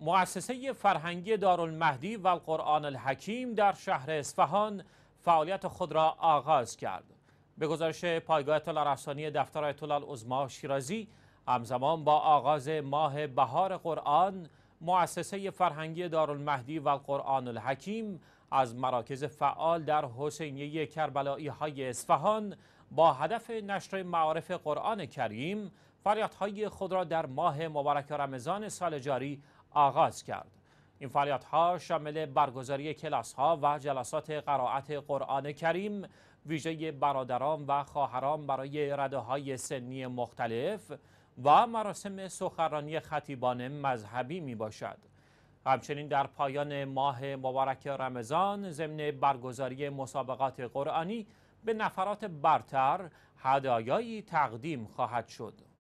مؤسسه فرهنگی دارالمهدی و القرآن الحکیم در شهر اصفهان فعالیت خود را آغاز کرد. به گزارش پایگاه اطلاع دفتر آیت الله شیرازی همزمان با آغاز ماه بهار قرآن مؤسسه فرهنگی دارالمهدی و القرآن الحکیم از مراکز فعال در حسینیه کربلایی های اصفهان با هدف نشر معارف قرآن کریم فریادهای خود را در ماه مبارک رمضان سال جاری آغاز کرد. این فعالیت ها شامل برگزاری کلاس ها و جلسات قرائت قرآن کریم ویژه برادران و خواهران برای رده های سنی مختلف و مراسم سخرانی خطیبان مذهبی می باشد. همچنین در پایان ماه مبارک رمضان ضمن برگزاری مسابقات قرآنی به نفرات برتر هدایایی تقدیم خواهد شد.